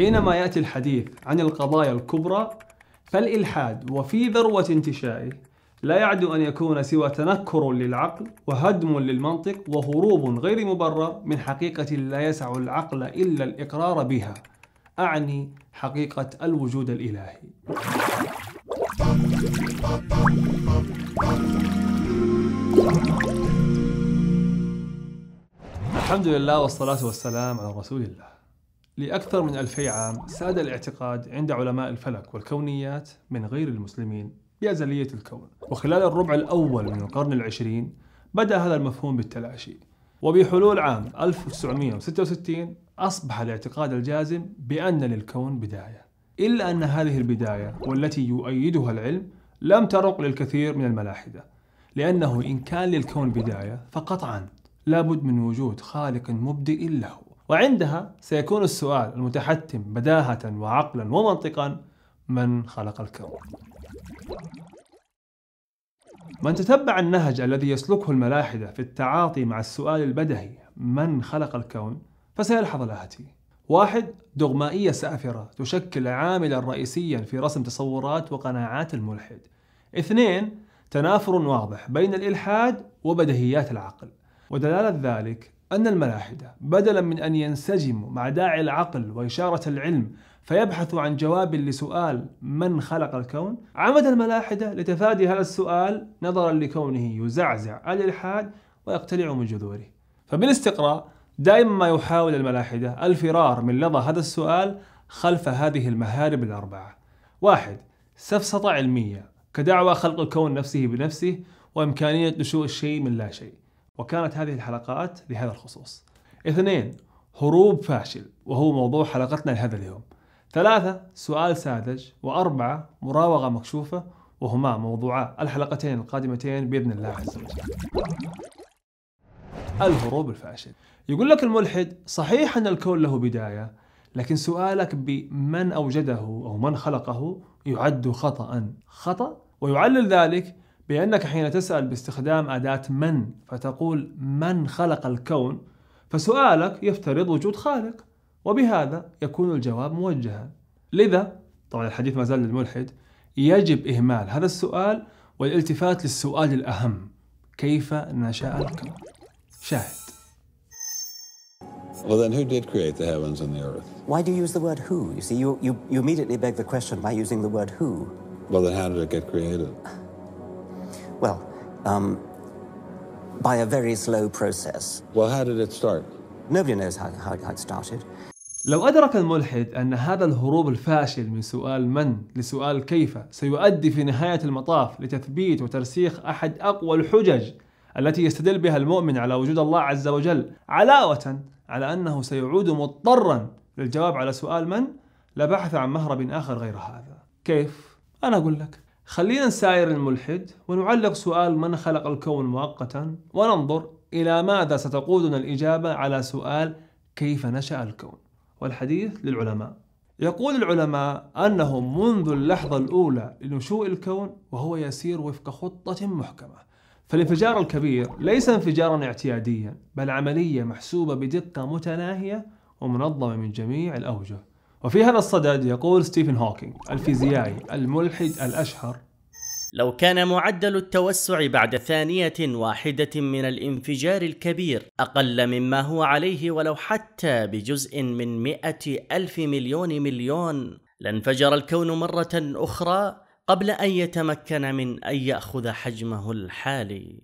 حينما يأتي الحديث عن القضايا الكبرى فالإلحاد وفي ذروة انتشائه لا يعد أن يكون سوى تنكر للعقل وهدم للمنطق وهروب غير مبرر من حقيقة لا يسع العقل إلا الإقرار بها أعني حقيقة الوجود الإلهي الحمد لله والصلاة والسلام على رسول الله لأكثر من ألفي عام ساد الاعتقاد عند علماء الفلك والكونيات من غير المسلمين بأزلية الكون وخلال الربع الأول من القرن العشرين بدأ هذا المفهوم بالتلاشي وبحلول عام 1966 أصبح الاعتقاد الجازم بأن للكون بداية إلا أن هذه البداية والتي يؤيدها العلم لم ترق للكثير من الملاحدة لأنه إن كان للكون بداية فقطعا لابد من وجود خالق مبدئ له وعندها سيكون السؤال المتحتم بداهة وعقلا ومنطقا من خلق الكون من تتبع النهج الذي يسلكه الملاحدة في التعاطي مع السؤال البدهي من خلق الكون فسيلحظ الآتي واحد دغمائية سافرة تشكل عاملا رئيسيا في رسم تصورات وقناعات الملحد اثنين تنافر واضح بين الإلحاد وبدهيات العقل ودلالة ذلك أن الملاحدة بدلا من أن ينسجموا مع داعي العقل وإشارة العلم فيبحثوا عن جواب لسؤال من خلق الكون عمد الملاحدة لتفادي هذا السؤال نظرا لكونه يزعزع الإلحاد ويقتلع من جذوره فبالاستقراء دائما ما يحاول الملاحدة الفرار من لظى هذا السؤال خلف هذه المهارب الأربعة واحد سفسطة علمية كدعوى خلق الكون نفسه بنفسه وإمكانية نشوء الشيء من لا شيء وكانت هذه الحلقات بهذا الخصوص اثنين هروب فاشل وهو موضوع حلقتنا لهذا اليوم ثلاثة سؤال ساذج وأربعة مراوغة مكشوفة وهما موضوعا الحلقتين القادمتين بإذن الله عز وجل الهروب الفاشل يقول لك الملحد صحيح أن الكون له بداية لكن سؤالك بمن أوجده أو من خلقه يعد خطأ خطأ ويعلل ذلك بأنك حين تسأل باستخدام أداة من فتقول من خلق الكون فسؤالك يفترض وجود خالق وبهذا يكون الجواب موجها لذا طبعا الحديث ما زال للملحد يجب إهمال هذا السؤال والالتفات للسؤال الأهم كيف نشأ الكون شاهد Well, then, who did create the heavens and the earth? Why do you use the word who? You see, you, you, you immediately beg the question by using the word who. Well, then, how did it get created? Well, um, by a very slow process. Well, how did it start? Nobody knows how, how, how it started. لو أدرك الملحد أن هذا الهروب الفاشل من سؤال من لسؤال كيف سيؤدي في نهاية المطاف لتثبيت وترسيخ أحد أقوى الحجج التي يستدل بها المؤمن على وجود الله عز وجل علاوة على أنه سيعود مضطرا للجواب على سؤال من لبحث عن مهرب آخر غير هذا كيف؟ أنا أقول لك خلينا نساير الملحد ونعلق سؤال من خلق الكون مؤقتا وننظر إلى ماذا ستقودنا الإجابة على سؤال كيف نشأ الكون والحديث للعلماء يقول العلماء أنه منذ اللحظة الأولى لنشوء الكون وهو يسير وفق خطة محكمة فالانفجار الكبير ليس انفجارا اعتياديا بل عملية محسوبة بدقة متناهية ومنظمة من جميع الأوجه وفي هذا الصدد يقول ستيفن هوكينج الفيزيائي الملحد الأشهر لو كان معدل التوسع بعد ثانية واحدة من الانفجار الكبير أقل مما هو عليه ولو حتى بجزء من مئة ألف مليون مليون لانفجر الكون مرة أخرى قبل أن يتمكن من أن يأخذ حجمه الحالي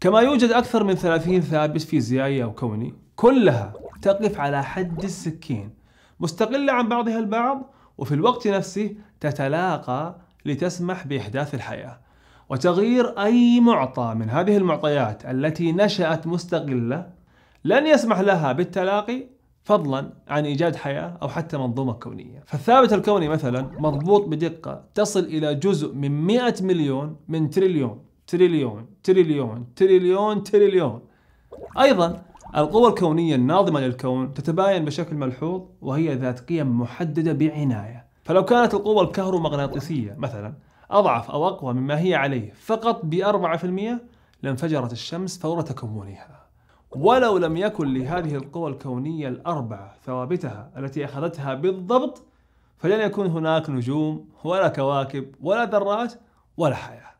كما يوجد أكثر من 30 ثابت فيزيائي أو كوني كلها تقف على حد السكين مستقلة عن بعضها البعض وفي الوقت نفسه تتلاقى لتسمح بإحداث الحياة وتغيير أي معطى من هذه المعطيات التي نشأت مستقلة لن يسمح لها بالتلاقي فضلا عن إيجاد حياة أو حتى منظومة كونية فالثابت الكوني مثلا مربوط بدقة تصل إلى جزء من 100 مليون من تريليون تريليون تريليون تريليون تريليون, تريليون. أيضا القوى الكونية الناظمة للكون تتباين بشكل ملحوظ وهي ذات قيم محددة بعناية فلو كانت القوة الكهرومغناطيسية مثلا أضعف أو أقوى مما هي عليه فقط بأربعة في المية لانفجرت الشمس فور تكونها ولو لم يكن لهذه القوى الكونية الأربعة ثوابتها التي أخذتها بالضبط فلن يكون هناك نجوم ولا كواكب ولا ذرات ولا حياه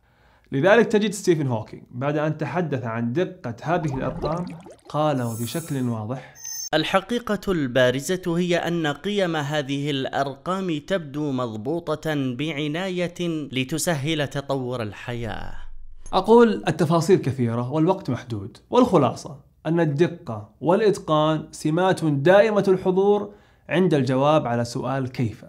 لذلك تجد ستيفن هوكينج بعد أن تحدث عن دقة هذه الأرقام قال وبشكل واضح الحقيقة البارزة هي أن قيم هذه الأرقام تبدو مضبوطة بعناية لتسهل تطور الحياة. أقول التفاصيل كثيرة والوقت محدود، والخلاصة أن الدقة والإتقان سمات دائمة الحضور عند الجواب على سؤال كيف.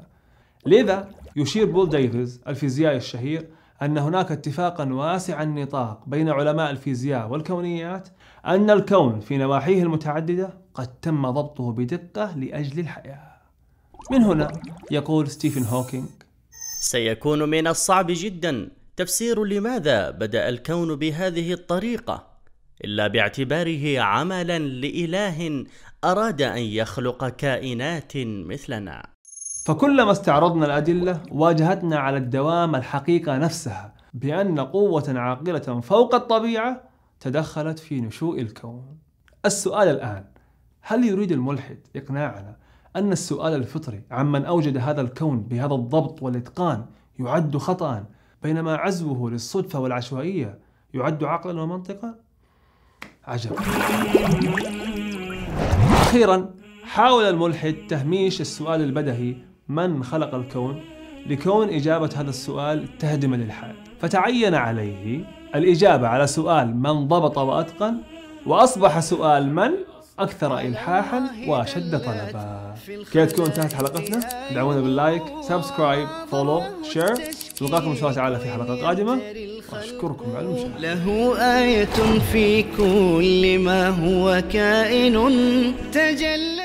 لذا يشير بول ديفيز الفيزيائي الشهير أن هناك اتفاقا واسع النطاق بين علماء الفيزياء والكونيات أن الكون في نواحيه المتعددة قد تم ضبطه بدقة لأجل الحياة. من هنا يقول ستيفن هوكينج: سيكون من الصعب جدا تفسير لماذا بدأ الكون بهذه الطريقة، إلا باعتباره عملا لإله أراد أن يخلق كائنات مثلنا. فكلما استعرضنا الأدلة واجهتنا على الدوام الحقيقة نفسها بأن قوة عاقلة فوق الطبيعة تدخلت في نشوء الكون. السؤال الآن هل يريد الملحد إقناعنا أن السؤال الفطري عمن أوجد هذا الكون بهذا الضبط والإتقان يعد خطأ بينما عزوه للصدفة والعشوائية يعد عقلا ومنطقا؟ عجب. أخيرا حاول الملحد تهميش السؤال البدهي من خلق الكون لكون إجابة هذا السؤال تهدم الإلحاد فتعين عليه الإجابة على سؤال من ضبط وأتقن وأصبح سؤال من أكثر إلحاحا وأشد طلبا كيف تكون انتهت حلقتنا دعونا باللايك سبسكرايب فولو شير نلقاكم إن شاء الله تعالى في حلقة قادمة وأشكركم على المشاهدة له آية في كل ما هو كائن تجلى